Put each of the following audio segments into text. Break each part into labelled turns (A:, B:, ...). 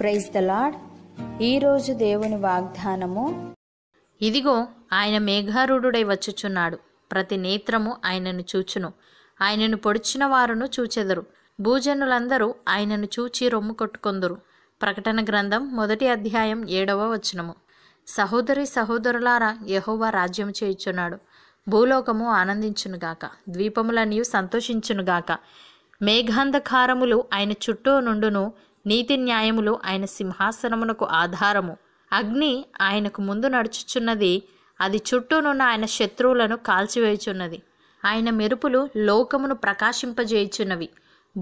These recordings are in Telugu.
A: ప్రైజ్ ద లాడ్ ఈరోజు దేవుని వాగ్దానము ఇదిగో ఆయన మేఘారూఢుడై వచ్చుచున్నాడు ప్రతి నేత్రము ఆయనను చూచును ఆయనను పొడిచిన వారును చూచెదరు భూజనులందరూ ఆయనను చూచి రొమ్ము కొట్టుకొందరు ప్రకటన గ్రంథం మొదటి అధ్యాయం ఏడవ వచనము సహోదరి సహోదరులారా యహోవా రాజ్యం చేయుచున్నాడు భూలోకము ఆనందించునుగాక ద్వీపములన్నీ సంతోషించునుగాక మేఘాంధకారములు ఆయన చుట్టూ నుండును నీతి న్యాయములు ఆయన సింహాసనమునకు ఆధారము అగ్ని ఆయనకు ముందు నడుచుచున్నది అది చుట్టూనున్న ఆయన శత్రువులను కాల్చివేయుచున్నది ఆయన మెరుపులు లోకమును ప్రకాశింపజేయుచున్నవి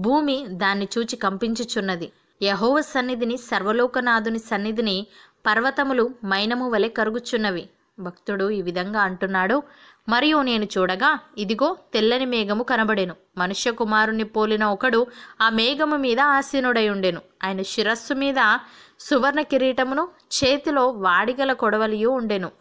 A: భూమి దాన్ని చూచి కంపించుచున్నది యహోవ సన్నిధిని సర్వలోకనాథుని సన్నిధిని పర్వతములు మైనము వలె కరుగుచున్నవి భక్తుడు ఈ విధంగా అంటున్నాడు మరియు నేను చూడగా ఇదిగో తెల్లని మేఘము కనబడెను మనుష్య కుమారుని పోలిన ఒకడు ఆ మేఘము మీద ఆసీనుడై ఉండెను ఆయన శిరస్సు మీద సువర్ణ కిరీటమును చేతిలో వాడిగల కొడవలియూ ఉండెను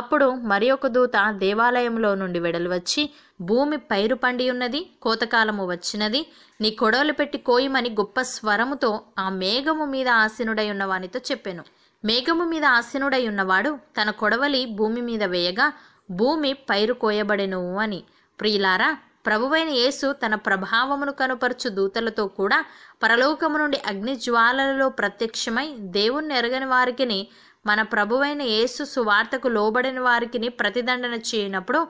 A: అప్పుడు మరి ఒక దూత దేవాలయంలో నుండి వెడలు వచ్చి భూమి పైరు పండి ఉన్నది కోతకాలము వచ్చినది నీ కొడవలు పెట్టి కోయమని గొప్ప స్వరముతో ఆ మేఘము మీద ఆసీనుడై ఉన్నవానితో చెప్పాను మేఘము మీద ఆసీనుడై ఉన్నవాడు తన కొడవలి భూమి మీద వేయగా భూమి పైరు కోయబడెను అని ప్రియులారా ప్రభువైన యేసు తన ప్రభావమును కనుపరచు దూతలతో కూడా పరలోకము నుండి అగ్ని జ్వాలలలో ప్రత్యక్షమై దేవుణ్ణి ఎరగని వారికిని మన ప్రభువైన యేసు సువార్తకు లోబడిన వారికిని ప్రతిదండన చేయనప్పుడు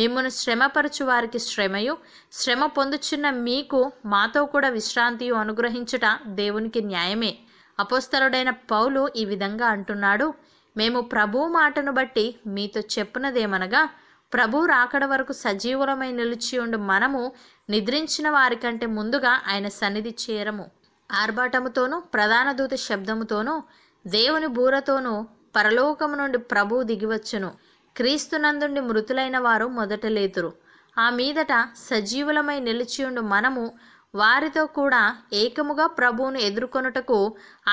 A: మిమ్మల్ని శ్రమపరచు వారికి శ్రమయు శ్రమ పొందుచున్న మీకు మాతో కూడా విశ్రాంతియు అనుగ్రహించుట దేవునికి న్యాయమే అపోస్తరుడైన పౌలు ఈ విధంగా అంటున్నాడు మేము ప్రభు మాటను బట్టి మీతో చెప్పునదేమనగా ప్రభు రాకడ వరకు సజీవులమై నిలిచి ఉండు మనము నిద్రించిన వారికంటే ముందుగా ఆయన సన్నిధి చేరము ఆర్భాటముతోనూ ప్రధాన దూత శబ్దముతోనూ దేవుని బూరతోనూ పరలోకము నుండి ప్రభు దిగివచ్చును క్రీస్తునందుండి మృతులైన వారు మొదట లేతురు ఆ మీదట సజీవులమై నిలిచి ఉండు మనము వారితో కూడా ఏకముగా ప్రభువును ఎదుర్కొనుటకు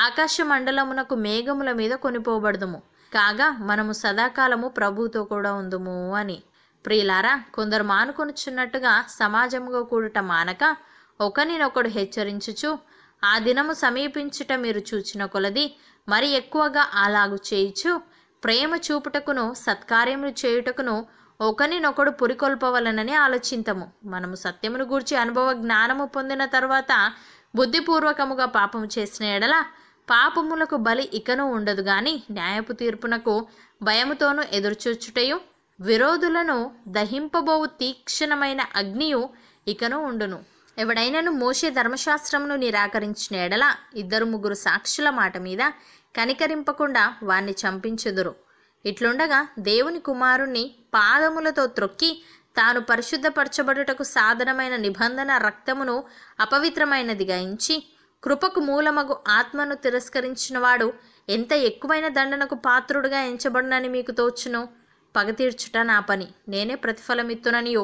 A: ఆకాశ మండలమునకు మేఘముల మీద కొనిపోబడదుము కాగా మనము సదాకాలము ప్రభువుతో కూడా ఉందుము అని ప్రియులారా కొందరు మానుకొనుచున్నట్టుగా సమాజముగా కూడుట మానక ఒకనినొకడు హెచ్చరించుచు ఆ దినము సమీపించుట మీరు చూచిన కొలది మరి ఎక్కువగా అలాగు చేయిచు ప్రేమ చూపుటకును సత్కార్యములు చేయుటకును ఒకరినొకడు పురికొల్పవలనని ఆలోచింతము మనము సత్యమును గూర్చి అనుభవ జ్ఞానము పొందిన తర్వాత బుద్ధిపూర్వకముగా పాపము చేసిన ఎడల పాపములకు బలి ఇకను ఉండదు గాని న్యాయపు తీర్పునకు భయముతోనూ ఎదురుచూచుటయు విరోధులను దహింపబోవు తీక్షణమైన అగ్నియు ఇకను ఉండును ఎవడైనను మోసే ధర్మశాస్త్రమును నిరాకరించిన ఎడల ఇద్దరు ముగ్గురు సాక్షుల మాట మీద కనికరింపకుండా వారిని చంపించుదురు ఇట్లుండగా దేవుని కుమారుణ్ణి పాదములతో త్రొక్కి తాను పరిశుద్ధపరచబడుటకు సాధనమైన నిబంధన రక్తమును అపవిత్రమైనది గాయించి కృపకు మూలమగు ఆత్మను తిరస్కరించినవాడు ఎంత ఎక్కువైన దండనకు పాత్రుడుగా ఎంచబడునని మీకు తోచును పగ తీర్చుట నా పని నేనే ప్రతిఫలమిత్తుననియో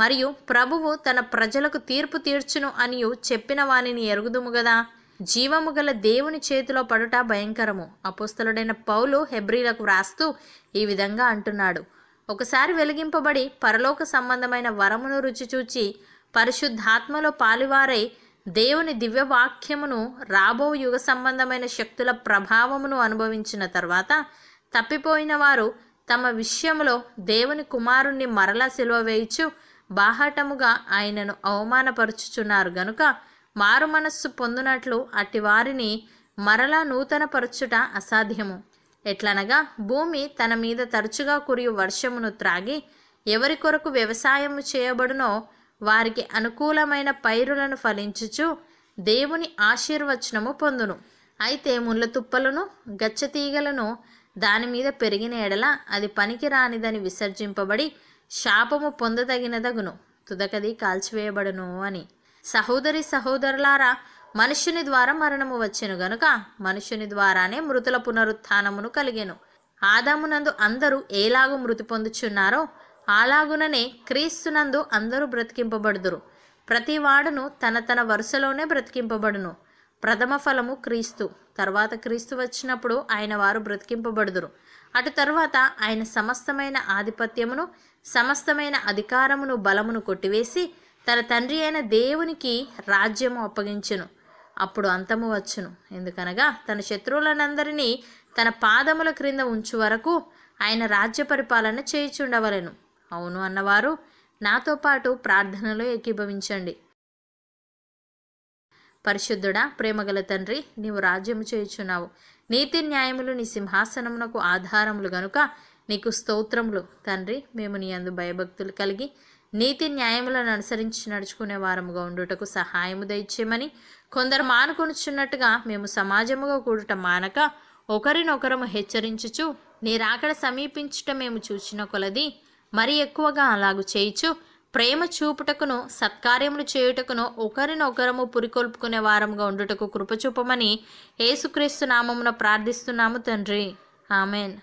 A: మరియు ప్రభువు తన ప్రజలకు తీర్పు తీర్చును అనియు చెప్పిన వానిని ఎరుగుదుము గదా జీవము గల దేవుని చేతిలో పడుట భయంకరము అపుస్తలుడైన పౌలు హెబ్రిలకు వ్రాస్తూ ఈ విధంగా అంటున్నాడు ఒకసారి వెలిగింపబడి పరలోక సంబంధమైన వరమును రుచి చూచి పరిశుద్ధాత్మలో పాలువారై దేవుని దివ్యవాక్యమును రాబో యుగ సంబంధమైన శక్తుల ప్రభావమును అనుభవించిన తర్వాత తప్పిపోయిన వారు తమ విషయంలో దేవుని కుమారుణ్ణి మరలా సిలువ వేయిచు బాహాటముగా ఆయనను అవమానపరుచుచున్నారు గనుక మారు మనస్సు పొందునట్లు అట్టి వారిని మరలా నూతనపరచుట అసాధ్యము ఎట్లనగా భూమి తన మీద తరచుగా కురియు వర్షమును త్రాగి ఎవరి కొరకు వ్యవసాయము చేయబడునో వారికి అనుకూలమైన పైరులను ఫలించుచు దేవుని ఆశీర్వచనము పొందును అయితే ముళ్ళ తుప్పలను గచ్చతీగలను దానిమీద పెరిగిన ఎడల అది పనికి రానిదని విసర్జింపబడి శాపము పొందదగినదగును తుదకది కాల్చివేయబడును అని సహోదరి సహోదరులారా మనుషుని ద్వారా మరణము వచ్చెను గనుక మనుషుని ద్వారానే మృతుల పునరుత్థానమును కలిగెను ఆదామునందు అందరూ ఏలాగూ మృతి పొందుచున్నారో అలాగుననే క్రీస్తునందు అందరూ బ్రతికింపబడుదురు ప్రతి వాడును తన తన వరుసలోనే బ్రతికింపబడును ప్రథమ ఫలము క్రీస్తు తర్వాత క్రీస్తు వచ్చినప్పుడు ఆయన వారు బ్రతికింపబడుదురు అటు తర్వాత ఆయన సమస్తమైన ఆధిపత్యమును సమస్తమైన అధికారమును బలమును కొట్టివేసి తన తండ్రి అయిన దేవునికి రాజ్యము అప్పగించును అప్పుడు అంతము వచ్చును ఎందుకనగా తన శత్రువులనందరినీ తన పాదముల క్రింద ఉంచు వరకు ఆయన రాజ్య పరిపాలన చేయిచుండవలను అవును అన్నవారు నాతో పాటు ప్రార్థనలో ఏకీభవించండి పరిశుద్ధుడా ప్రేమగల తండ్రి నీవు రాజ్యము చేయుచున్నావు నీతి న్యాయములు నీ సింహాసనమునకు ఆధారములు గనుక నీకు స్తోత్రములు తండ్రి మేము నీ అందు భయభక్తులు కలిగి నీతి న్యాయములను అనుసరించి నడుచుకునే వారముగా ఉండుటకు సహాయము దయచేయమని కొందరు మానుకొనుచున్నట్టుగా మేము సమాజముగా కూడుట మానక ఒకరినొకరము హెచ్చరించుచు నీరాకడ సమీపించుట మేము చూచిన కొలది మరి ఎక్కువగా అలాగు చేయిచు ప్రేమ చూపుటకును సత్కార్యములు చేయుటకును ఒకరినొకరము పురికొల్పుకునే వారముగా ఉండుటకు కృపచూపమని యేసుక్రీస్తు నామమున ప్రార్థిస్తున్నాము తండ్రి ఆమెన్